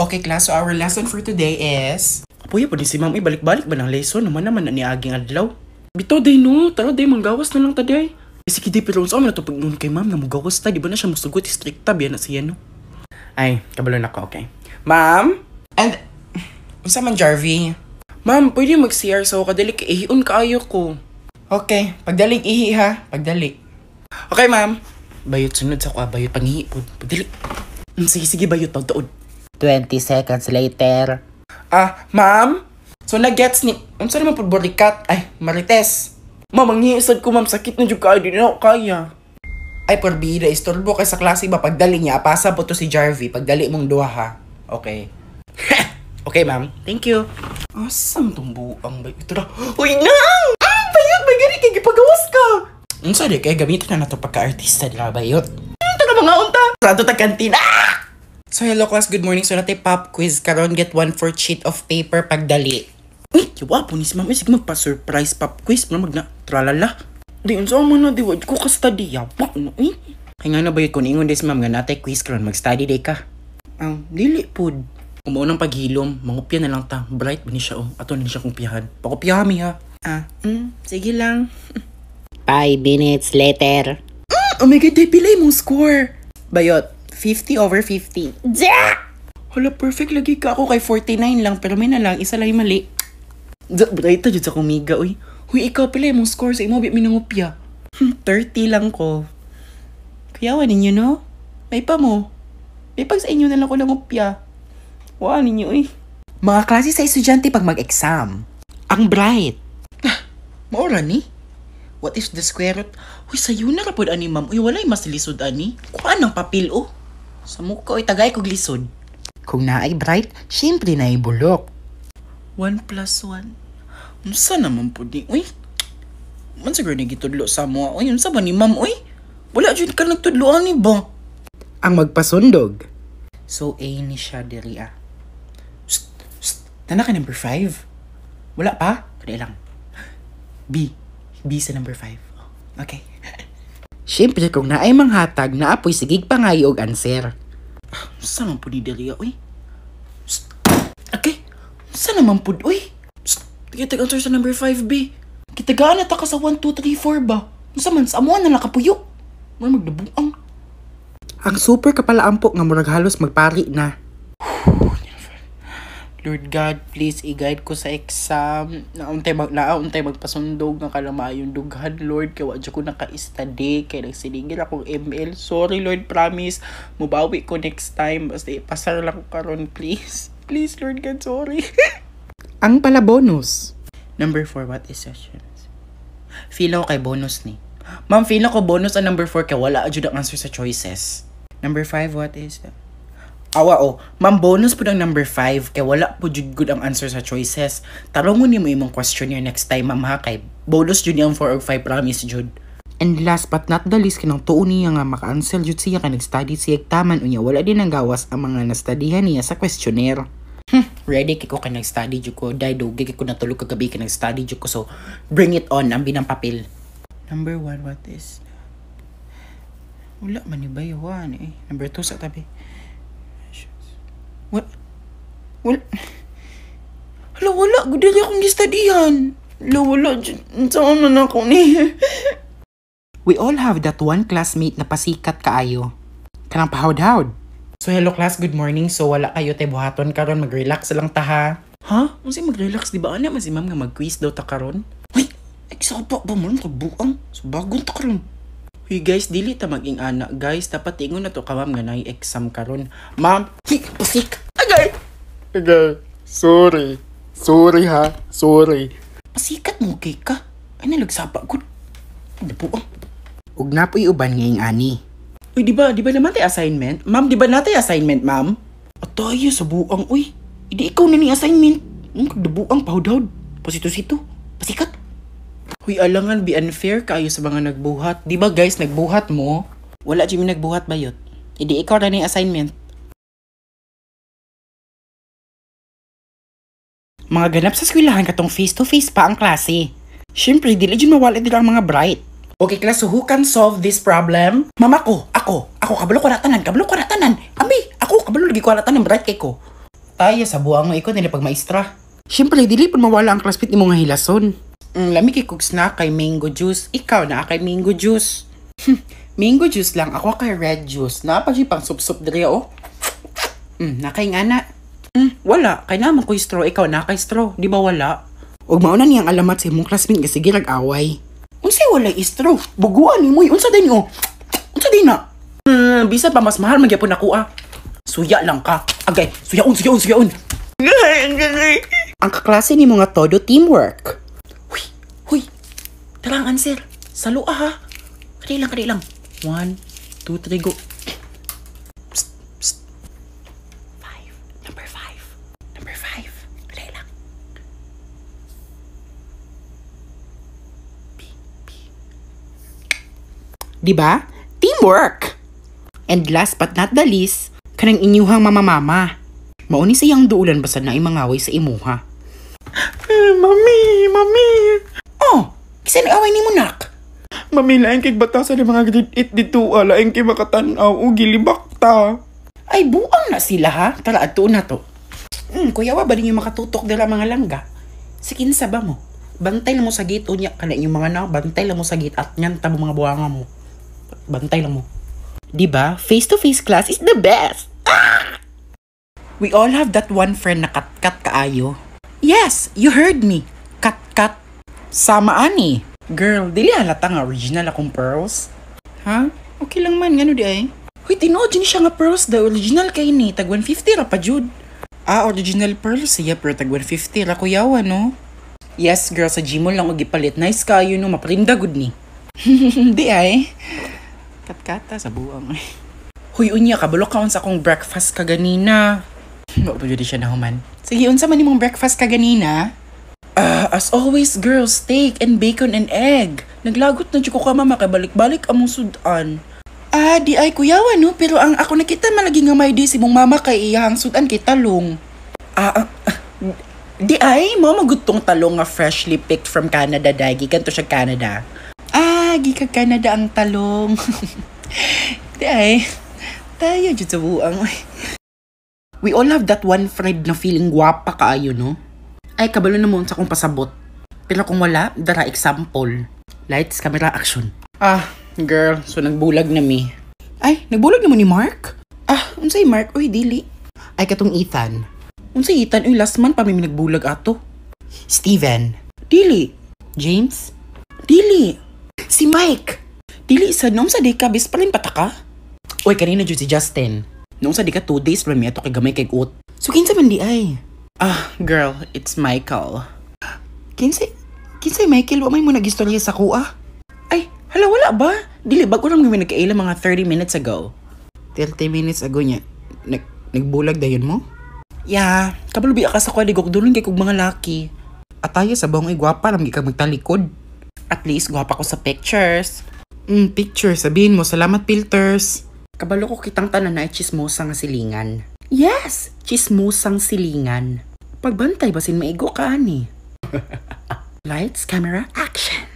Okay class, so our lesson for today is... Apoy, pwede si ma'am ibalik-balik ba ng lesson? Naman naman na Aging adlaw. Bito day no, tara day, manggawas na lang tadi. Eh, sige day, pero saan na to pag kay ma'am na magawas ta, di ba na siya musugot, strikta, biya na siya no? Ay, kabalo na ka, okay. Ma'am? And, unsa man Jarvie? Ma'am, pwede mag-CR so kadali ka eh, ihiun kaayo ko. Okay, pagdaling ihi ha, pagdali. Okay ma'am. Bayot sunod sa kwa, ah, bayot pangihi po. Pagdali. Mm, sige, sige, bayot pagtaod. 20 seconds later. Ah, ma'am? So nag-gets ni... Unsa naman po burikat? Ay, marites. Ma'am, ang hiisad ko ma'am, sakit na dyan kayo, di na kaya. Ay, porbida, istorbo kay sa klase ba? Pagdali niya, pasa po to si Jarvie. Pagdali mong duha ha. Okay. okay, ma'am. Thank you. Asam tong buang ba? Ito na. Uy, nang! Ay, bayot, may gani kay gipagawas ka! Unsa di kay gamitin na nato pagka-artista nila bayot. Ito na mga unta. Prato ta kantina. Ah! So hello class, good morning. So natay pop quiz karon get one for sheet of paper pagdali. Uy, kiwa po ni si ma'am. Sige magpa-surprise pop quiz. Muna magna, tralala. Di unsa mo na, di wad ko ka-study. Yawa na, uy. Kaya nga na ba yun kuningon des ma'am nga natay quiz karon mag-study day ka. Ang um, dili po. Umuo ng paghilom, mangupya na lang ta. Bright ba ni siya oh. Ato na siya kung piyahan. Pakupyami ha. Ah, mm, sige lang. 5 minutes later. Mm, oh my god, dipilay mong score. Bayot, 50 over 50. Yeah! Hala, perfect lagi ka ako kay 49 lang, pero may na lang, isa lang yung mali. Bright ta dyan sa kumiga, uy. Huy, ikaw pala yung score sa imo, bit minangupya. 30 hmm, lang ko. Kuyawan ninyo, no? May pa mo. May pag sa inyo na lang ko lang upya. Wow, ninyo, uy. Mga klase sa estudyante pag mag-exam. Ang bright. Ah, maura ni. What is the square root? Uy, sayo na rapod ani ma'am. Uy, walay mas lisod ani. Kuhaan ng papil, oh. Sa mukha oy tagay kog lisod. Kung ay bright, syempre naay bulok. One plus one. Unsa naman po ni, uy? Man siguro na gitudlo sa mo, uy. Unsa ba ni ma'am, uy? Wala dyan ka nagtudloan ni ba? Ang magpasundog. So, A ni siya, diri ah. Psst, psst, number five. Wala pa? Kaya lang. B. B sa number five. Okay. Siyempre kung naay manghatag na apoy sigig pangayo og answer. Ah, sa man po ni Delia, uy? Okay, Sa naman po, uy? Kita ka sa number 5B. Kita na ta ka sa 1, 2, 3, 4 ba? Unsa man sa amuan na nakapuyo. Mo magdubuang. Ang super kapalaampok nga murag halos magpari na. Lord God, please i-guide ko sa exam. Nauntay mag nauntay magpasundog ng kalamayong dughan, Lord. Kaya wadyo ko naka-study. Kaya nagsinigil akong ML. Sorry, Lord, promise. Mubawi ko next time. Basta ipasar lang ko karon please. Please, Lord God, sorry. Ang pala bonus. Number 4, what is sessions? Feel ako kay bonus ni. Ma'am, feel ako bonus ang number 4 kaya wala adyo ang answer sa choices. Number 5, what is the... Awa o, oh. ma'am bonus po ng number 5 kay wala po jud good ang answer sa choices. Tarungon ni mo imong questionnaire next time ma'am ha kay bonus jud ang 4 or 5 promise jud. And last but not the least kinang tuon niya nga maka-cancel jud siya kay nag-study siya taman unya wala din ang gawas ang mga nastudyhan niya sa questionnaire. Hmm, ready kiko kay nag-study jud ko, dai dogi ko natulog kagabi kay nag-study jud ko so bring it on ang binang papel. Number 1 what is? Wala man ni bayawan eh. Number 2 sa tabi. What? Wal... Wala. wala. Gudali akong gistadihan. Hala, wala. Saan man ako ni? We all have that one classmate na pasikat kaayo. Kanang pahawd-hawd. So hello class, good morning. So wala kayo te buhaton karon mag-relax lang taha. ha. Ha? Unsa mag-relax di ba ana man si ma'am nga mag-quiz daw ta karon? Uy, eksakto ba mo buang? So bagong ta karon. Hey guys, dili ta maging anak guys. Dapat ingon na to ka ma'am nga nang exam karon. Ma'am, hi, pusik. Agay. Agay. Sorry. Sorry ha. Sorry. Pasikat mo kay ka. Ano nagsapa gud? Ano po oh? ang? Ug napoy uban ngayong ani. Uy, di ba, di ba naman tayo assignment? Ma'am, di ba natin assignment, ma'am? At tayo sa buang, uy. Hindi ikaw na ni assignment. Ang kagdabuang pahudahod. Pasito-sito. Pasikat. Huy, alangan, be unfair kayo sa mga nagbuhat. Di ba guys, nagbuhat mo? Wala Jimmy nagbuhat ba yun? Hindi ikaw na yung assignment. Mga ganap sa skwilahan katong face-to-face pa ang klase. Siyempre, dili dyan mawala dito ang mga bright. Okay class, so who can solve this problem? Mama ko, ako, ako, kabalo ko na tanan, kabalo ko na tanan. Abi, ako, kabalo lagi ko na tanan, bright kay ko. Tayo sa buang mo ikot nila pag maestra. Siyempre, dili pa mawala ang classmate ni mga hilason. Mm, lami kay kog kay mango juice. Ikaw na kay mango juice. mango juice lang. Ako kay red juice. Napa siya pang sup-sup diri oh. Mm, nakay nga na. Mm, wala. Kay naman ko straw. Ikaw na kay straw. Di ba wala? Huwag mauna niyang alamat sa imong classmate kasi nag away Unsay wala straw? Buguan ni mo. Unsa din oh. Unsa din na? Mm, bisa pa mas mahal magyapon ako ah. Suya lang ka. Agay, suyaon, suyaon, suyaon. Ang kaklase ni mga todo teamwork. Huy, tara ang answer. Salua ha. Kadi lang, kadi lang. One, two, three, go. Psst, Number five. Number five. Kadi lang. B, B. Diba? Teamwork! And last but not the least, kanang inyuhang mamamama. Mauni sa iyang duulan basa na imangaway sa imuha. Mami! Mami! Bisan away ni Munak. Mamilain kay batasan ng mga gidit dito alain kay makatanaw o gilibakta. Ay buang na sila ha. Tara ato na to. Hmm, kuya wa baling yung makatutok dala mga langga. Sikin sa ba mo? Bantay lang mo sa gate o niya kana yung mga na bantay lang mo sa gate at nyan tabo mga buwanga mo. Bantay lang mo. 'Di ba? Face to face class is the best. Ah! We all have that one friend na katkat kaayo. Yes, you heard me. Katkat Sama ani. Girl, dili halata nga original akong pearls. Ha? Okay lang man, ngano di ay? Huy, tinuod ni siya nga pearls daw. Original kay ni, tag 150 ra pa jud. Ah, original pearls siya, pero tag 150 ra kuyawa, no? Yes, girl, sa Gmall lang og gipalit. Nice kayo, no? Maprinda, good ni. di ay. Katkata sa buwang. Eh. Huy, unya, kabalo ka sa akong breakfast kaganina. Maupulo di siya na human. Sige, unsa man imong breakfast kaganina? Ah, as always girls, steak and bacon and egg. Naglagot na dyan ko ka mama kabalik-balik among sudan. Ah, di ay kuyawan, no, pero ang ako nakita malagi nga may di si mong mama kay iyang sudan kay talong. Ah, ah, ah di ay, mo magutong talong nga freshly picked from Canada dagi, kanto siya Canada. Ah, gika Canada ang talong. di ay, tayo jud sa buang. We all have that one friend na feeling guwapa kaayo, no? ay kabalo naman sa kong pasabot. Pero kung wala, dara example. Lights, camera, action. Ah, girl, so nagbulag na mi. Ay, nagbulag naman ni Mark? Ah, unsay Mark? Uy, dili. Ay, katong Ethan. Unsay Ethan? Uy, last month pa may nagbulag ato. Steven. Dili. James? Dili. Si Mike. Dili sa nung sa di ka, bis pa rin pataka. Uy, kanina dyan si Justin. Nung sa di ka, two days pa may ato kay gamay kay Ut. So, kinsa man di ay? Ah, girl, it's Michael. Kinsay, kinsay Michael, wa may mo nagistorya sa kuha? Ay, hala wala ba? Dili bago lang namin nagkaila mga 30 minutes ago. 30 minutes ago niya. Nag nagbulag dayon mo? Yeah, kabalubi ka sa kwaligok dulong kay kog mga laki. Ataya sa bawang igwapa lang ka magtalikod. At least gwapa ko sa pictures. Mm, pictures. Sabihin mo, salamat filters. Kabalo ko kitang tanan na chismosa nga silingan. Yes, chismosang silingan. Pagbantay basin maigo ka ani. Lights, camera, action!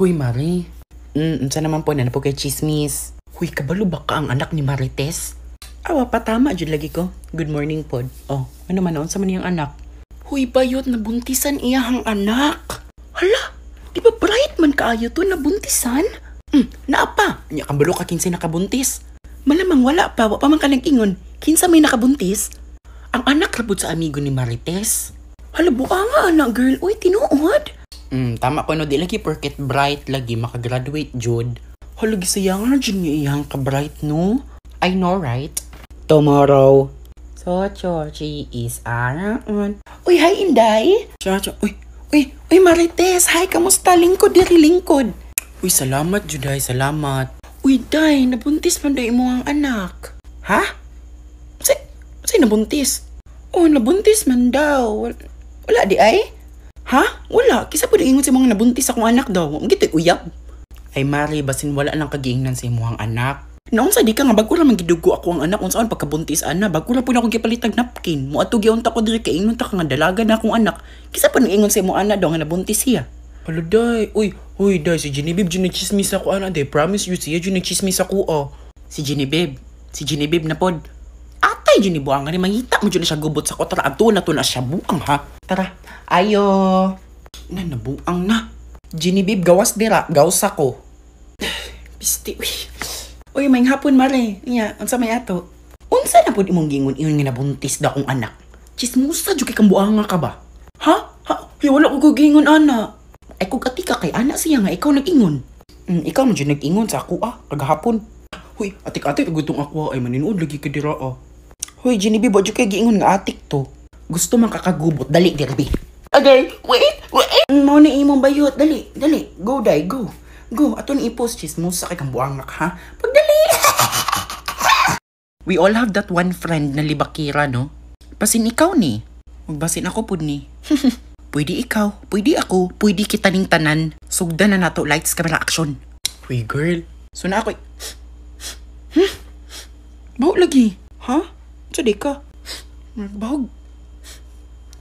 Huy, Mari. Mm, unsa naman po na po kay chismis. Huy, kabalo ba ka ang anak ni Marites? Awa, patama jud lagi ko. Good morning, pod. Oh, ano man noon sa maniyang anak? Huy, bayot, nabuntisan iya ang anak. Hala, di ba bright man kaayo to nabuntisan? Mm, naapa, anya kabalo ka kinsa nakabuntis. Malamang wala pa, wa pa man ka nag-ingon. Kinsa may nakabuntis? Ang anak rabot sa amigo ni Marites. Hala, buka nga anak girl. Uy, tinuod. Mm, tama ko no, di lagi porket bright lagi makagraduate jud. Hala, gisayangan na dyan niya iyang ka-bright no? I know, right? Tomorrow. So, Georgie is around. Uy, hi, Inday! Chacha, uy, uy, uy, Marites! Hi, kamusta? Lingkod, diri lingkod. Uy, salamat, Juday, salamat. Uy, Day, nabuntis man mo ang anak. Ha? Say, say nabuntis? Oh, nabuntis man daw. Wala di ay? Ha? Wala. Kisa po ingon si mga nabuntis akong anak daw. Ang gito'y uyab. Ay Mari, basin wala lang kagiingnan sa imuhang anak. Naon sa di ka nga, bago lang gidugo ako ang anak, unsaon pagkabuntis ana, bago lang po na ako gipalitag napkin. Mo ato giyon ta ko diri kay ingon ta ka nga dalaga na akong anak. Kisa pa ingon sa imo ana daw nga nabuntis siya. Alo day, uy, uy day, si Genevieve dyan nagchismis ako ana day, promise you siya dyan nagchismis ako ah. Si Genevieve, si Genevieve na pod, ay, yun ibuang nga ni mangita mo dyan siya gubot sa kotara. Ato na to na siya buang ha. Tara. Ayo. Na nabuang na. Ginibib gawas dira. Gawas ako. Pisti. Uy. Uy, may hapon mare. Iya, unsa may ato. Unsa na pud imong gingon iyon nga nabuntis da kong anak. Chismusa jud kay kang buanga ka ba? Ha? Ha? Ay, wala ko gingon ana. Ay kung atika kay ana siya nga ikaw nag-ingon. Mm, ikaw na jud nag-ingon sa ako ah, kagahapon. Huy, atik-atik gutong ako ah. ay maninood lagi ka dira ah. Uy, Ginibibo, di kay giingon nga atik to. Gusto man kakagubot, dali, derby. Okay, wait, wait. Mo mm, na imong bayot, dali, dali. Go, day, go. Go, aton ipost, chismosa sa kang buangak, ha? Pagdali! We all have that one friend na libakira, no? Basin ikaw ni. Magbasin ako pud ni. pwede ikaw, pwede ako, pwede kita ning tanan. Sugda na nato lights camera action. Uy, girl. So na ako. Hmm? lagi. Ha? Huh? Sadi ka. Bahog.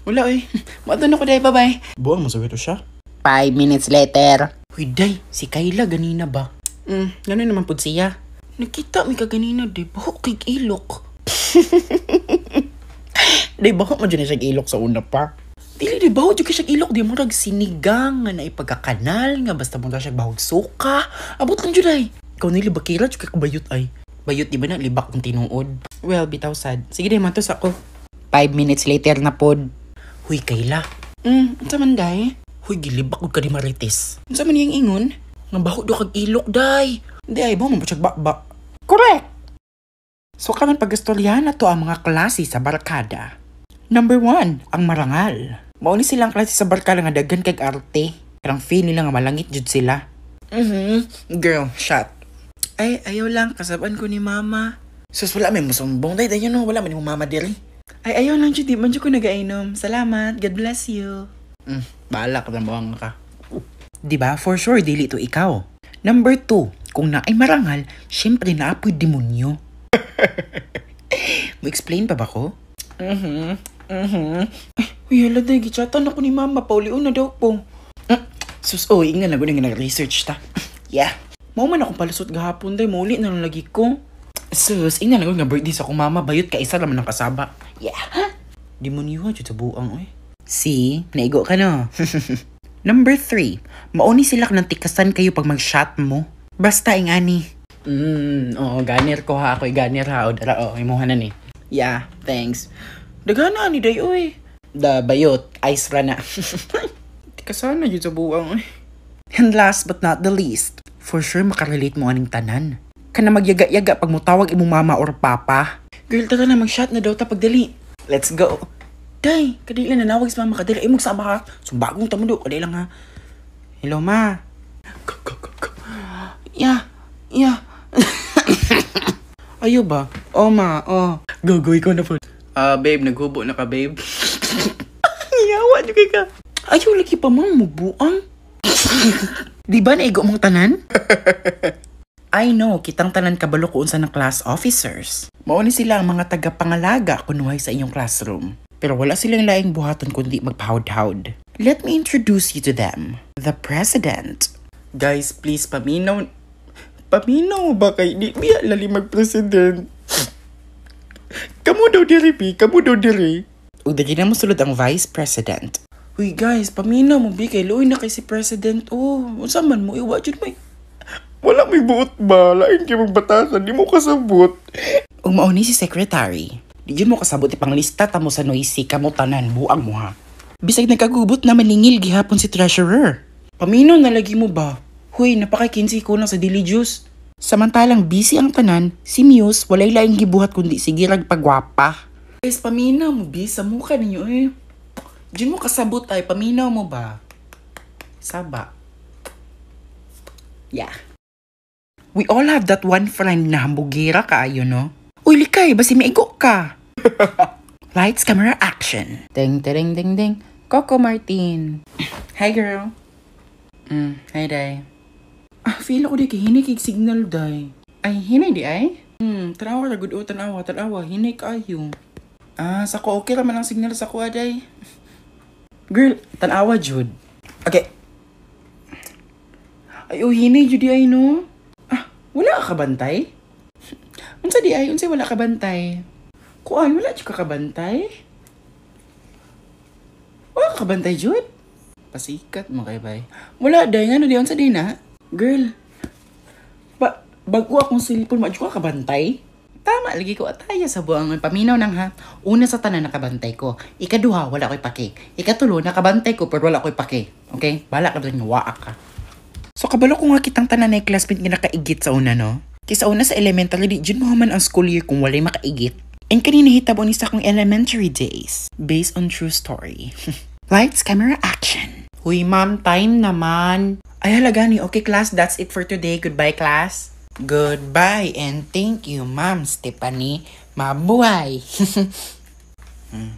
Wala eh. Matan ako dahi, bye-bye. Buwang masawito siya. Five minutes later. Uy, day, si Kayla ganina ba? Mm, gano'n naman po siya. Nakita mi ka ganina, di ba? Kig ilok. di ba? Mo dyan siya ilok sa una pa. Dili di bahod yung siya ilok, di mo rag sinigang nga na ipagkakanal nga basta mo siya bahog suka. Abot lang dyan ay. Ikaw nili bakila, yung kabayot ay. Bayot, di ba na libak kong tinuod? Well, bitaw sad. Sige din, matos ako. 5 minutes later na pod. Huy, Kayla. Mm, unsa man day? Huy, gilibak ko ka Marites. Unsa man yang ingon? nga baho do kag ilok, day. Di ay ba, mabutsag ba Correct! So kaman pagastorya na to ang mga klase sa barkada. Number one, ang marangal. Mauni silang klase sa barkada nga daghan kag arte. Karang feel nila nga malangit jud sila. Mhm, girl, shot. Ay, ayaw lang, kasaban ko ni mama. Sus, wala may musumbong. Day, dayon no, wala man mama diri. Ay, ayaw lang, Judy. Manjo ko nagainom. Salamat. God bless you. Mm, bahala ka na ka. ba? For sure, dili to ikaw. Number two, kung na ay marangal, syempre naapoy demonyo. Mo explain pa ba ko? Mhm. Mhm. Uy, hala day, gichatan ako ni mama. Pauliun una daw po. Mm, sus, oh, ingan na ko nag-research ta. yeah. Mao man akong palusot gahapon day, muli na lagi ko. Sus, ina lang nga birthday sa akong mama, bayot ka isa naman ng kasaba. Yeah. Di mo niwa dyan sa buang, eh. See, naigo ka no. Number 3, mauni sila ng tikasan kayo pag mag-shot mo. Basta ing eh, ani. Mm, oo, oh, ganir ko ha. Ako'y ganir ha. O, dara, oh, imuha na ni. Yeah, thanks. Dagana ani day, oy. Da, bayot. Ice ra na. tikasan na yun sa buang, eh. And last but not the least, For sure, makarelate mo aning tanan. Kana magyaga-yaga pag mo tawag imong mama or papa. Girl, tara na, mag-shot na daw ta pagdali. Let's go. Day, kadila na nawag sa mama kadila. Imong sama ha. So bagong tamo do, kadila nga. Hello, ma. Go, go, go, go. Yeah, yeah. Ayo ba? Oh, ma, oh. Go, go, ikaw na po. Ah, uh, babe, naghubo na ka, babe. Yawa, nyo ka. Ayaw, lagi pa, ma'am, mubuang. Di ba naigo mong tanan? I know, kitang tanan kabalo ko unsa ng class officers. Mao ni sila ang mga tagapangalaga kunuhay sa inyong classroom. Pero wala silang laing buhaton kundi magpahod-hod. Let me introduce you to them. The President. Guys, please, paminaw... Paminaw ba kay di biya lali mag-president? Kamu daw diri, Pi. Kamu daw diri. Ugdagi na mo sulod ang Vice President. Uy guys, pamina mo bi kay luoy na kay si president. Oh, unsa mo iwa jud may wala may buot ba? Lain kay magbatasan, di mo kasabot. Ug mauni si secretary. Di jud mo kasabot ipang lista ta mo sa noisy ka buang mo ha. Bisag nagkagubot na maningil gihapon si treasurer. Pamino na lagi mo ba? Huy, napakakinsi ko na sa diligous. Samantalang busy ang tanan, si Muse walay laing gibuhat kundi si Girag Pagwapa. Guys, pamina mo bi sa mukha ninyo eh. Di mo kasabot ay, paminaw mo ba? Saba. Yeah. We all have that one friend na hambugira kaayo, no? Uy, likay, basi may igo ka. Lights, camera, action. Ding, ding, ding, ding. Coco Martin. Hi, girl. Mm, hi, day. Ah, feel ko di kay hinikig signal, day. Ay, hinay di ay? Hmm, tanawa na good o tanawa, tanawa, hinay kaayo. Ah, sako, ko okay raman ang signal sa ko, aday. Ah, Girl, tanawa Jude. Okay. Ay, uhinay oh, jud ay no. Ah, wala ka kabantay? Unsa di ay, unsa wala ka bantay? Kuan, wala jud ka kabantay? Wala ka kabantay Jude? Pasikat mo kay bay. Wala day ngano di unsa di na? Girl. Ba bago akong silipon, ma ka kabantay? Tama, lagi ko ataya sa ng paminaw nang ha. Una sa tanan nakabantay ko. Ikaduha, wala ko'y pake. Ikatulo, nakabantay ko pero wala ko'y pake. Okay? Bala ka doon, waak ka. So kabalo ko nga kitang tanan na classmate nga nakaigit sa una no? Kisa una sa elementary, di dyan mo man ang school year kung wala'y makaigit. And kanina hitabo ni sa kong elementary days, based on true story. Lights, camera, action! Huy ma'am, time naman! Ay halaga ni, okay class, that's it for today. Goodbye class! Goodbye and thank you, Mom Stephanie. Mabuhay! hmm.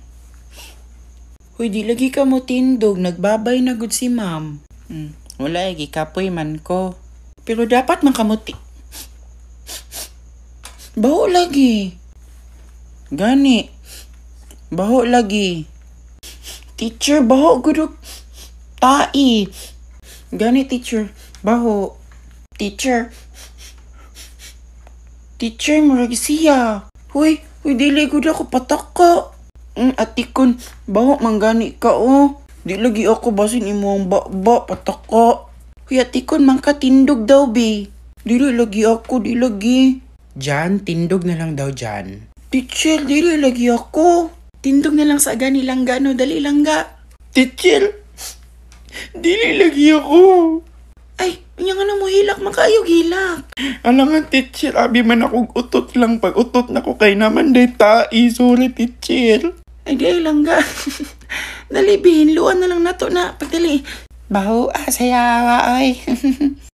Hoy, di lagi ka mo tindog. Nagbabay na good si ma'am. Hmm. Wala, eh, gikapoy man ko. Pero dapat man kamuti. Baho lagi. Gani. Baho lagi. Teacher, baho gudog. Tai. Gani, teacher. Baho. Teacher, Teacher, murag siya. Hoy, hoy, dili gud ako pataka. Mm, atikon, bawa manggani ka oh. Di lagi ako basin imo ang ba-ba, pataka. Hoy, atikon, mangka tindog daw bi. Dili lagi ako, di lagi. Jan, tindog na lang daw Jan. Teacher, dili lagi ako. Tindog na lang sa gani lang gano, dali lang ga. Teacher, dili lagi ako. Ay, Anya nga na mo hilak, makayo hilak. Alam nga, teacher, abi man ako utot lang. Pag utot na ko kay naman, day tae. Sorry, teacher. Ay, di lang ga. Dali, bihinluan na lang nato na. Pagdali. Bahu, asayawa, ah, ay.